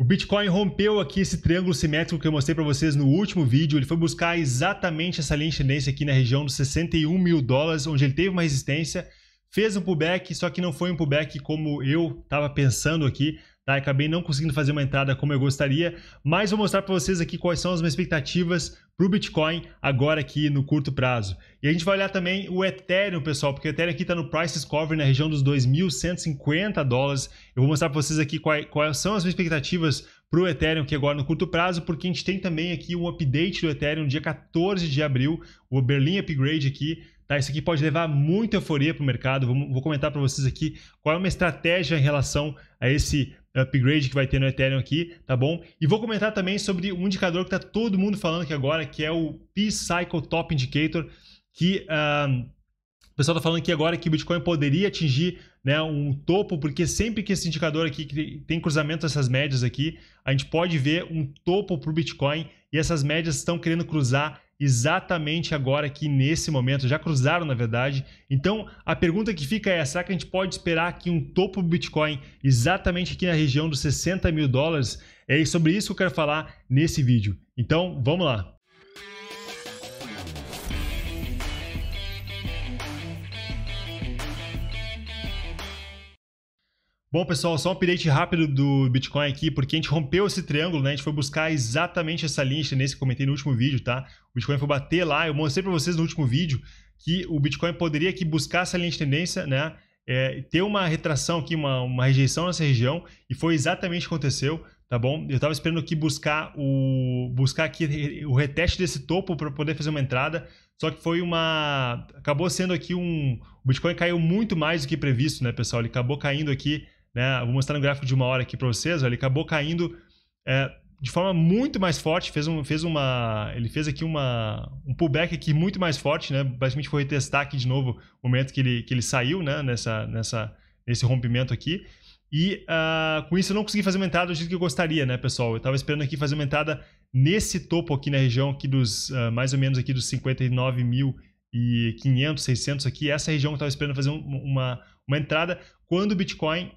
O Bitcoin rompeu aqui esse triângulo simétrico que eu mostrei para vocês no último vídeo. Ele foi buscar exatamente essa linha de tendência aqui na região dos 61 mil dólares, onde ele teve uma resistência, fez um pullback, só que não foi um pullback como eu estava pensando aqui. Tá? Acabei não conseguindo fazer uma entrada como eu gostaria, mas vou mostrar para vocês aqui quais são as minhas expectativas para o Bitcoin agora aqui no curto prazo. E a gente vai olhar também o Ethereum, pessoal, porque o Ethereum aqui está no Price Discovery na região dos 2.150 dólares. Eu vou mostrar para vocês aqui quais, quais são as minhas expectativas para o Ethereum aqui agora no curto prazo, porque a gente tem também aqui um update do Ethereum dia 14 de abril, o Berlin Upgrade aqui, Tá, isso aqui pode levar muita euforia para o mercado. Vou, vou comentar para vocês aqui qual é uma estratégia em relação a esse upgrade que vai ter no Ethereum aqui, tá bom? E vou comentar também sobre um indicador que tá todo mundo falando aqui agora, que é o P-Cycle Top Indicator, que uh, o pessoal tá falando aqui agora que o Bitcoin poderia atingir né, um topo, porque sempre que esse indicador aqui, que tem cruzamento dessas médias aqui, a gente pode ver um topo para o Bitcoin e essas médias estão querendo cruzar exatamente agora aqui nesse momento, já cruzaram na verdade. Então a pergunta que fica é: será que a gente pode esperar aqui um topo do Bitcoin exatamente aqui na região dos 60 mil dólares? É sobre isso que eu quero falar nesse vídeo. Então vamos lá. Bom, pessoal, só um update rápido do Bitcoin aqui, porque a gente rompeu esse triângulo, né? A gente foi buscar exatamente essa linha tendência que comentei no último vídeo, tá? O Bitcoin foi bater lá, eu mostrei para vocês no último vídeo que o Bitcoin poderia aqui buscar essa linha de tendência, né? É, ter uma retração aqui, uma, uma rejeição nessa região, e foi exatamente o que aconteceu, tá bom? Eu estava esperando aqui buscar o buscar aqui o reteste desse topo para poder fazer uma entrada, só que foi uma acabou sendo aqui um o Bitcoin caiu muito mais do que previsto, né, pessoal? Ele acabou caindo aqui né? Vou mostrar um gráfico de uma hora aqui para vocês. ele acabou caindo é, de forma muito mais forte. Fez um, fez uma, ele fez aqui uma, um pullback aqui muito mais forte. Né? Basicamente foi retestar aqui de novo o momento que ele, que ele saiu né? nessa, nessa, nesse rompimento aqui. E uh, com isso eu não consegui fazer uma entrada do jeito que eu gostaria, né, pessoal? Eu estava esperando aqui fazer uma entrada nesse topo aqui na região aqui dos, uh, mais ou menos aqui dos 59.500, mil e 600 aqui, essa região que eu estava esperando fazer um, uma, uma entrada, quando o Bitcoin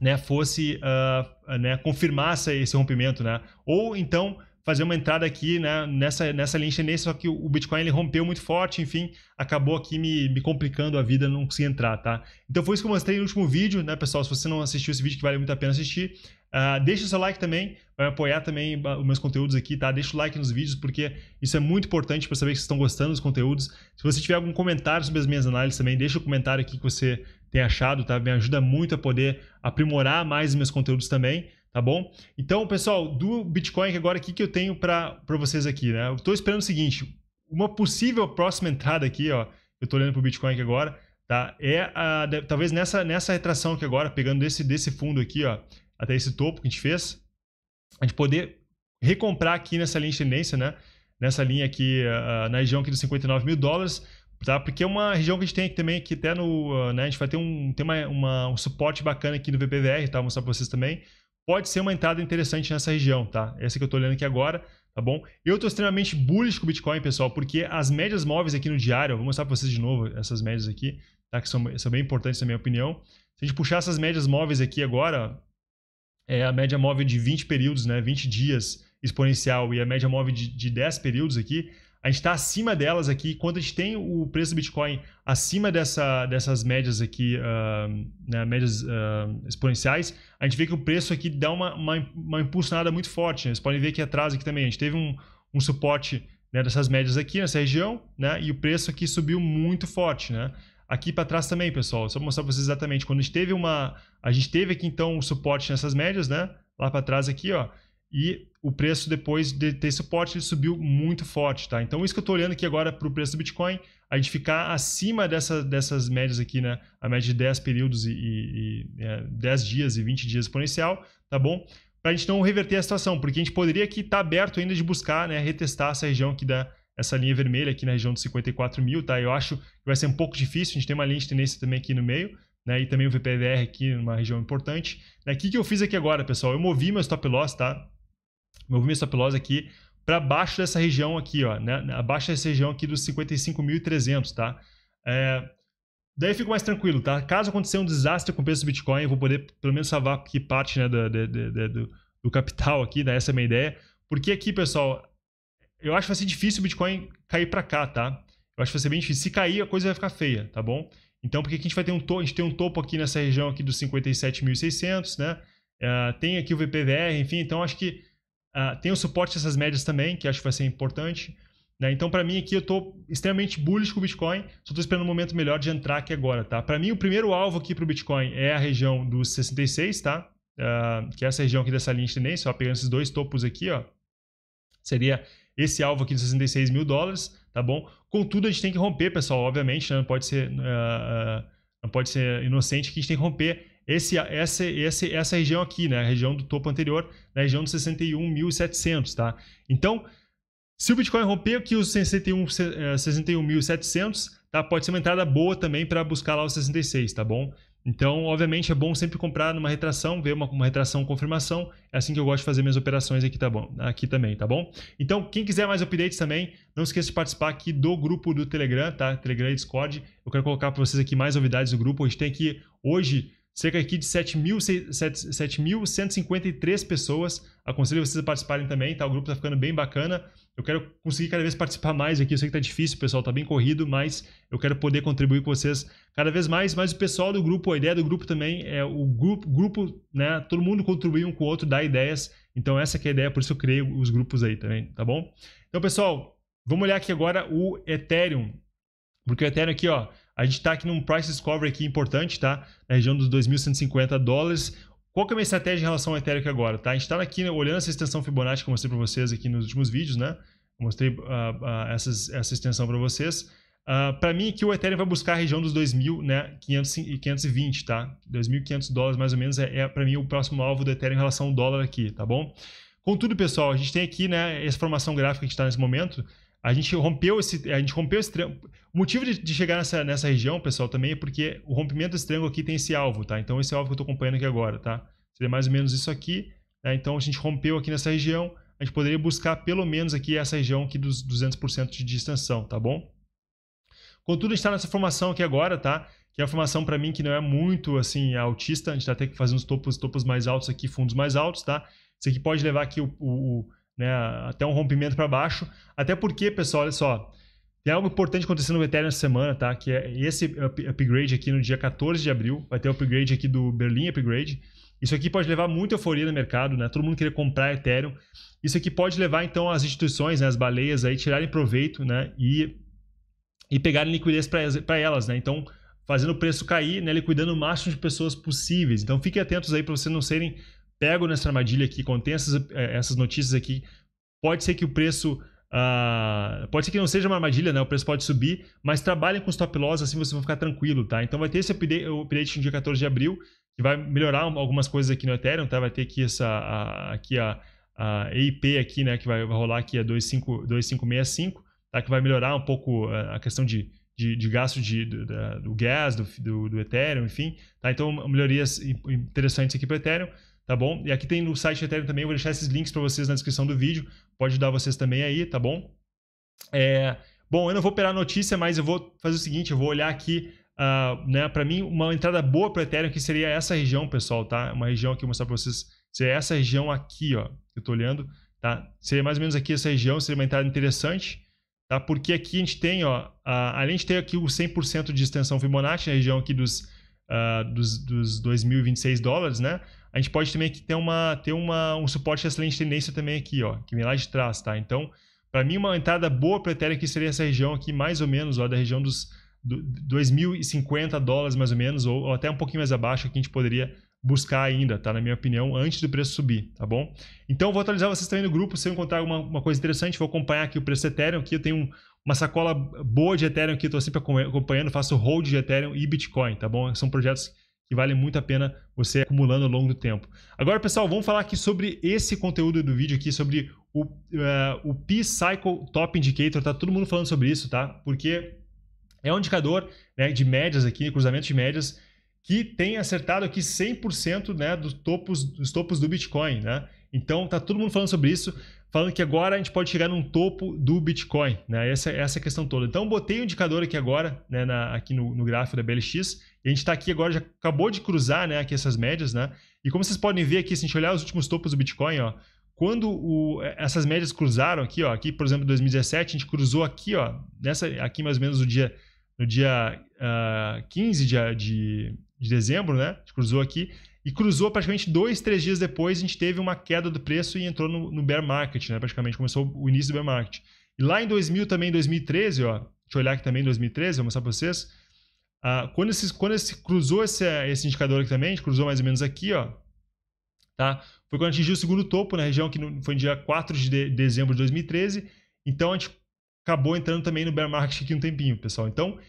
né, fosse uh, né, confirmasse esse rompimento, né? Ou então fazer uma entrada aqui né, nessa, nessa linha chinesa, só que o Bitcoin ele rompeu muito forte, enfim, acabou aqui me, me complicando a vida, não consegui entrar, tá? Então foi isso que eu mostrei no último vídeo, né, pessoal? Se você não assistiu esse vídeo, que vale muito a pena assistir, uh, deixa o seu like também, vai apoiar também os meus conteúdos aqui, tá? Deixa o like nos vídeos, porque isso é muito importante para saber que vocês estão gostando dos conteúdos. Se você tiver algum comentário sobre as minhas análises também, deixa o um comentário aqui que você achado, tá? Me ajuda muito a poder aprimorar mais meus conteúdos também, tá bom? Então, pessoal, do Bitcoin agora, o que, que eu tenho para vocês aqui, né? Eu estou esperando o seguinte, uma possível próxima entrada aqui, ó, eu estou olhando para o Bitcoin agora, tá? É a, talvez nessa, nessa retração aqui agora, pegando esse desse fundo aqui, ó, até esse topo que a gente fez, a gente poder recomprar aqui nessa linha de tendência, né? Nessa linha aqui, uh, na região aqui dos 59 mil dólares, Tá? Porque é uma região que a gente tem aqui também, que até no. Ah, né, a gente vai ter um, tem uma, uma, um suporte bacana aqui no VPVR, tá? Vou mostrar para vocês também. Pode ser uma entrada interessante nessa região, tá? Essa que eu estou olhando aqui agora, tá bom? Eu estou extremamente bullish com o Bitcoin, pessoal, porque as médias móveis aqui no diário, vou mostrar para vocês de novo essas médias aqui, tá? Que são, são bem importantes na minha opinião. Se a gente puxar essas médias móveis aqui agora, é a média móvel de 20 períodos, né? 20 dias exponencial e a média móvel de, de 10 períodos aqui, a gente está acima delas aqui. Quando a gente tem o preço do Bitcoin acima dessa, dessas médias aqui, uh, né, médias uh, exponenciais, a gente vê que o preço aqui dá uma, uma, uma impulsionada muito forte. Né? Vocês podem ver aqui atrás aqui também. A gente teve um, um suporte né, dessas médias aqui nessa região, né? E o preço aqui subiu muito forte, né? Aqui para trás também, pessoal. Só mostrar para vocês exatamente. Quando a gente teve uma. A gente teve aqui então um suporte nessas médias, né? Lá para trás aqui, ó. E o preço depois de ter suporte ele subiu muito forte, tá? Então isso que eu estou olhando aqui agora para o preço do Bitcoin, a gente ficar acima dessa, dessas médias aqui, né? A média de 10 períodos e, e, e 10 é, dias e 20 dias exponencial, tá bom? Para a gente não reverter a situação, porque a gente poderia aqui estar tá aberto ainda de buscar, né? Retestar essa região aqui da essa linha vermelha aqui na região de 54 mil, tá? Eu acho que vai ser um pouco difícil, a gente tem uma linha de tendência também aqui no meio, né? E também o VPVR aqui numa região importante. Né? O que, que eu fiz aqui agora, pessoal? Eu movi meu stop loss, tá? meu vomito pilosa aqui para baixo dessa região aqui, ó, né? Abaixo dessa região aqui dos 55.300, tá? É... Daí eu fico mais tranquilo, tá? Caso acontecer um desastre com o preço do Bitcoin, eu vou poder pelo menos salvar que parte né, do, do, do, do capital aqui, né? essa é a minha ideia. Porque aqui, pessoal, eu acho que vai ser difícil o Bitcoin cair para cá, tá? Eu acho que vai ser bem difícil. Se cair, a coisa vai ficar feia, tá bom? Então, porque a gente vai ter um to a gente tem um topo aqui nessa região aqui dos 57.600, né? Uh, tem aqui o VPVR, enfim, então acho que Uh, tem o suporte dessas médias também, que acho que vai ser importante. Né? Então, para mim aqui, eu estou extremamente bullish com o Bitcoin, só estou esperando um momento melhor de entrar aqui agora. Tá? Para mim, o primeiro alvo aqui para o Bitcoin é a região dos 66, tá? Uh, que é essa região aqui dessa linha de tendência, ó, pegando esses dois topos aqui, ó, seria esse alvo aqui dos 66 mil dólares, tá bom? Contudo, a gente tem que romper, pessoal, obviamente, né? não, pode ser, uh, não pode ser inocente que a gente tem que romper esse, essa, essa região aqui, né? A região do topo anterior, na região dos 61.700, tá? Então, se o Bitcoin romper aqui os 61.700, 61, eh, tá? Pode ser uma entrada boa também para buscar lá os 66, tá bom? Então, obviamente, é bom sempre comprar numa retração, ver uma, uma retração confirmação. É assim que eu gosto de fazer minhas operações aqui, tá bom? aqui também, tá bom? Então, quem quiser mais updates também, não esqueça de participar aqui do grupo do Telegram, tá? Telegram e Discord. Eu quero colocar para vocês aqui mais novidades do grupo. A gente tem aqui hoje cerca aqui de 7.153 pessoas. Aconselho vocês a participarem também, tá? O grupo tá ficando bem bacana. Eu quero conseguir cada vez participar mais aqui. Eu sei que tá difícil, pessoal, tá bem corrido, mas eu quero poder contribuir com vocês cada vez mais. Mas o pessoal do grupo, a ideia do grupo também é o grupo, grupo né? Todo mundo contribui um com o outro, dá ideias. Então essa é a ideia, por isso eu criei os grupos aí também, tá bom? Então, pessoal, vamos olhar aqui agora o Ethereum. Porque o Ethereum aqui, ó, a gente está aqui num price discovery aqui importante, tá? Na região dos 2.150 dólares. Qual que é a minha estratégia em relação ao Ethereum agora, tá? A gente está aqui né, olhando essa extensão Fibonacci que eu mostrei para vocês aqui nos últimos vídeos, né? Eu mostrei uh, uh, essas, essa extensão para vocês. Uh, ah, para mim, que o Ethereum vai buscar a região dos 2.520, né, tá? 2.500 dólares, mais ou menos, é, é para mim o próximo alvo do Ethereum em relação ao dólar aqui, tá bom? Contudo, pessoal, a gente tem aqui né, essa formação gráfica que está nesse momento, a gente rompeu esse, a gente rompeu esse triângulo. O motivo de, de, chegar nessa, nessa região, pessoal, também é porque o rompimento desse triângulo aqui tem esse alvo, tá? Então esse alvo que eu estou acompanhando aqui agora, tá? Seria mais ou menos isso aqui, né? Então a gente rompeu aqui nessa região, a gente poderia buscar pelo menos aqui essa região aqui dos 200% de distensão, tá bom? Contudo, a gente está nessa formação aqui agora, tá? Que é a formação para mim que não é muito assim altista, a gente tá até que fazer uns topos, topos mais altos aqui, fundos mais altos, tá? Isso aqui pode levar aqui o, o né, até um rompimento para baixo. Até porque, pessoal, olha só, tem algo importante acontecendo no Ethereum essa semana, tá? Que é esse upgrade aqui no dia 14 de abril, vai ter o upgrade aqui do Berlim Upgrade. Isso aqui pode levar muita euforia no mercado, né? Todo mundo querer comprar Ethereum. Isso aqui pode levar então as instituições, né, as baleias aí tirarem proveito, né, e e pegarem liquidez para elas, né? Então, fazendo o preço cair, né, liquidando o máximo de pessoas possíveis. Então, fiquem atentos aí para vocês não serem pego nessa armadilha aqui, contém essas, eh, essas notícias aqui, pode ser que o preço. Uh, pode ser que não seja uma armadilha, né? O preço pode subir, mas trabalhem com stop loss, assim você vai ficar tranquilo, tá? Então vai ter esse update, update no dia 14 de abril, que vai melhorar algumas coisas aqui no Ethereum, tá? Vai ter aqui essa a, aqui a, a EIP aqui, né? Que vai, rolar aqui a 25, 2565, tá? Que vai melhorar um pouco eh, a questão de, de, de, gasto de, do, da, do gás, do, do, do, Ethereum, enfim. Tá? Então, melhorias interessantes aqui para o Ethereum tá bom? E aqui tem no site Ethereum também, eu vou deixar esses links para vocês na descrição do vídeo, pode dar vocês também aí, tá bom? É, bom, eu não vou operar a notícia, mas eu vou fazer o seguinte, eu vou olhar aqui, uh, né, para mim, uma entrada boa para Ethereum, que seria essa região, pessoal, tá? Uma região que eu vou mostrar para vocês, seria essa região aqui, ó, que eu tô olhando, tá? Seria mais ou menos aqui essa região, seria uma entrada interessante, tá? Porque aqui a gente tem, ó, a, além de ter aqui o 100% de extensão Fibonacci, na região aqui dos, uh, dos, dos 2.026 dólares, né? a gente pode também aqui ter, uma, ter uma, um suporte de excelente tendência também aqui, ó, que vem lá de trás, tá? Então, para mim, uma entrada boa para Ethereum aqui seria essa região aqui, mais ou menos, ó, da região dos do, 2.050 dólares, mais ou menos, ou, ou, até um pouquinho mais abaixo, que a gente poderia buscar ainda, tá? Na minha opinião, antes do preço subir, tá bom? Então, vou atualizar vocês também no grupo, se eu encontrar alguma uma coisa interessante, vou acompanhar aqui o preço do Ethereum, aqui eu tenho um, uma sacola boa de Ethereum aqui eu estou sempre acompanhando, faço hold de Ethereum e Bitcoin, tá bom? São projetos que vale muito a pena você acumulando ao longo do tempo. Agora, pessoal, vamos falar aqui sobre esse conteúdo do vídeo aqui, sobre o, uh, o P-Cycle Top Indicator, tá todo mundo falando sobre isso, tá? Porque é um indicador né, de médias aqui, cruzamento de médias, que tem acertado aqui 100% né, dos, topos, dos topos do Bitcoin, né? Então, tá todo mundo falando sobre isso falando que agora a gente pode chegar num topo do Bitcoin, né? Essa, essa questão toda. Então, botei o um indicador aqui agora, né, na, aqui no, no, gráfico da BLX. a gente está aqui agora, já acabou de cruzar, né, aqui essas médias, né? E como vocês podem ver aqui, se a gente olhar os últimos topos do Bitcoin, ó, quando o, é, essas médias cruzaram aqui, ó, aqui, por exemplo, 2017, a gente cruzou aqui, ó, nessa, aqui mais ou menos no dia, no dia uh, ah, 15 de, de, de dezembro, né? A gente cruzou aqui. E cruzou praticamente dois, três dias depois, a gente teve uma queda do preço e entrou no, no bear market, né? Praticamente começou o início do bear market. E lá em 2000 também, 2013, ó, deixa eu olhar aqui também 2013, vou mostrar para vocês. Ah, quando esse, quando esse cruzou esse, esse indicador aqui também, a gente cruzou mais ou menos aqui, ó, tá? Foi quando atingiu o segundo topo na região, que foi no dia 4 de dezembro de 2013. Então a gente acabou entrando também no bear market aqui um tempinho, pessoal. Então,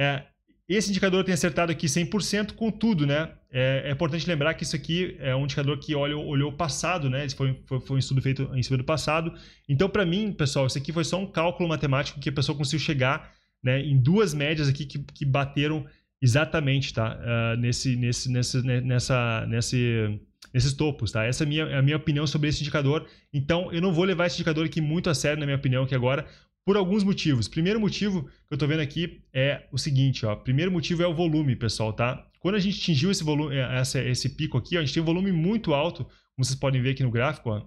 é, esse indicador tem acertado aqui 100%, contudo, né? É, é, importante lembrar que isso aqui é um indicador que olha, olhou o passado, né? Esse foi, foi, foi um estudo feito em cima do passado. Então, para mim, pessoal, isso aqui foi só um cálculo matemático que a pessoa conseguiu chegar né, em duas médias aqui que, que bateram exatamente, tá? Uh, nesse, nesse, nesse, né, nessa, nesse, nesses topos, tá? Essa é a minha, é a minha opinião sobre esse indicador. Então, eu não vou levar esse indicador aqui muito a sério, na minha opinião, aqui agora, por alguns motivos. Primeiro motivo que eu tô vendo aqui é o seguinte, ó. Primeiro motivo é o volume, pessoal, tá? Quando a gente atingiu esse volume, eh, essa, esse pico aqui, ó, a gente tem um volume muito alto, como vocês podem ver aqui no gráfico, ó.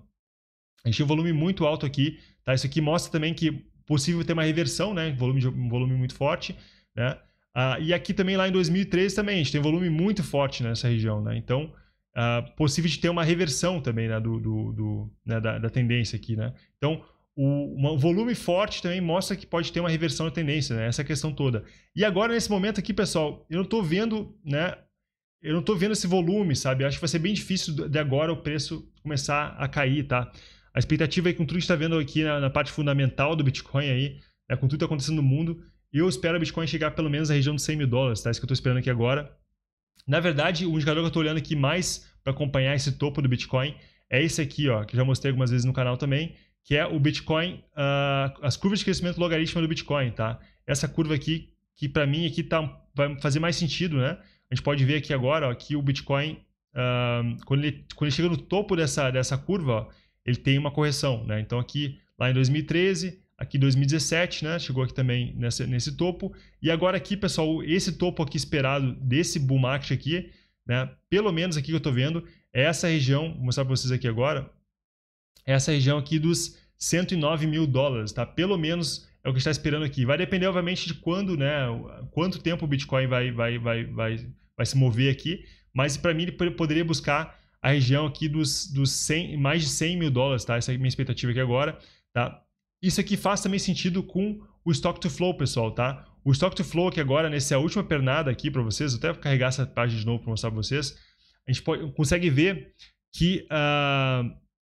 A gente tem um volume muito alto aqui, tá? Isso aqui mostra também que possível ter uma reversão, né? Volume de, um volume muito forte, né? Ah, e aqui também lá em 2013 também, a gente tem um volume muito forte nessa região, né? Então, ah, possível de ter uma reversão também né? do, do, do né? Da, da tendência aqui, né? Então, o, um volume forte também mostra que pode ter uma reversão de tendência, né? Essa questão toda. E agora, nesse momento aqui, pessoal, eu não estou vendo, né? Eu não estou vendo esse volume, sabe? acho que vai ser bem difícil de agora o preço começar a cair, tá? A expectativa aí com tudo que está vendo aqui na, na, parte fundamental do Bitcoin aí, né? com tudo que está acontecendo no mundo, eu espero o Bitcoin chegar pelo menos na região dos 100 mil dólares, tá? Isso que eu estou esperando aqui agora. Na verdade, o indicador que eu estou olhando aqui mais para acompanhar esse topo do Bitcoin é esse aqui, ó, que já mostrei algumas vezes no canal também, que é o Bitcoin, uh, as curvas de crescimento logarítmico do Bitcoin, tá? Essa curva aqui, que para mim aqui tá, vai fazer mais sentido, né? A gente pode ver aqui agora ó, que o Bitcoin, uh, quando, ele, quando, ele, chega no topo dessa, dessa curva, ó, ele tem uma correção, né? Então aqui, lá em 2013, aqui 2017, né? Chegou aqui também nessa, nesse topo. E agora aqui, pessoal, esse topo aqui esperado desse bull market aqui, né? Pelo menos aqui que eu tô vendo, é essa região, vou mostrar para vocês aqui agora, essa região aqui dos 109 mil dólares, tá? Pelo menos é o que está esperando aqui. Vai depender, obviamente, de quando, né? Quanto tempo o Bitcoin vai, vai, vai, vai, vai se mover aqui. Mas para mim ele poderia buscar a região aqui dos, dos 100, mais de 100 mil dólares, tá? Essa é a minha expectativa aqui agora, tá? Isso aqui faz também sentido com o Stock to Flow, pessoal, tá? O Stock to Flow aqui agora, nessa última pernada aqui para vocês, até vou carregar essa página de novo para mostrar para vocês, a gente pode, consegue ver que uh,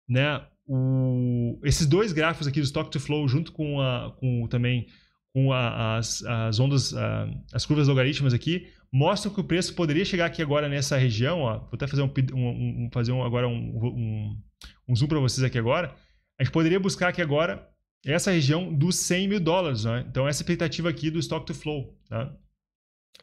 né, o, esses dois gráficos aqui, do Stock to Flow, junto com, a, com também com a, as, as ondas, a, ah, as curvas logarítmicas aqui, mostram que o preço poderia chegar aqui agora nessa região. Ó. Vou até fazer um, um, um fazer um, agora um, um zoom para vocês aqui agora. A gente poderia buscar aqui agora essa região dos 100 mil dólares. Né? Então, essa é expectativa aqui do Stock to Flow. Tá?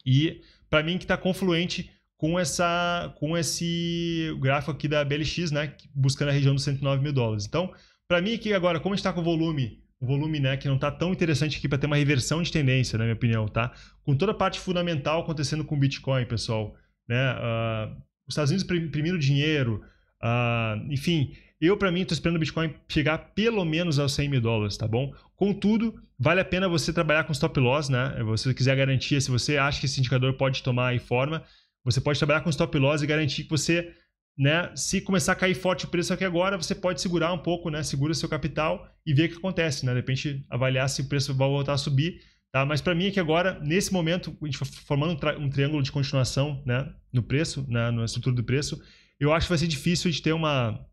E para mim que está confluente com, essa, com esse gráfico aqui da BLX, né, buscando a região dos 109 mil dólares. Então, para mim aqui agora, como a gente está com o volume, o volume né, que não está tão interessante aqui para ter uma reversão de tendência, na minha opinião, tá? Com toda a parte fundamental acontecendo com o Bitcoin, pessoal, né? Uh, os Estados Unidos imprimindo dinheiro, uh, enfim, eu, para mim, estou esperando o Bitcoin chegar pelo menos aos 100 mil dólares, tá bom? Contudo, vale a pena você trabalhar com stop loss, né? Se você quiser garantia, se você acha que esse indicador pode tomar aí forma, você pode trabalhar com stop loss e garantir que você, né, se começar a cair forte o preço aqui agora, você pode segurar um pouco, né, segura seu capital e ver o que acontece, né? De repente avaliar se o preço vai voltar a subir, tá? Mas para mim é que agora, nesse momento, a gente formando um, um triângulo de continuação, né, no preço, né, na estrutura do preço, eu acho que vai ser difícil de ter uma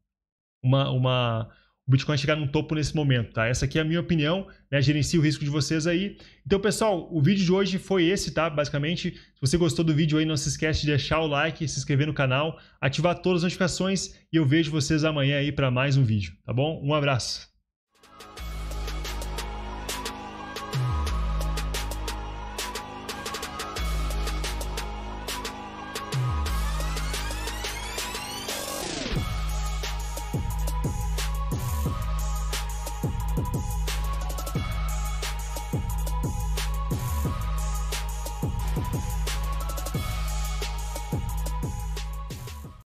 uma uma o Bitcoin chegar num topo nesse momento, tá? Essa aqui é a minha opinião, né? Gerencie o risco de vocês aí. Então, pessoal, o vídeo de hoje foi esse, tá? Basicamente, se você gostou do vídeo aí, não se esquece de deixar o like, se inscrever no canal, ativar todas as notificações e eu vejo vocês amanhã aí para mais um vídeo, tá bom? Um abraço.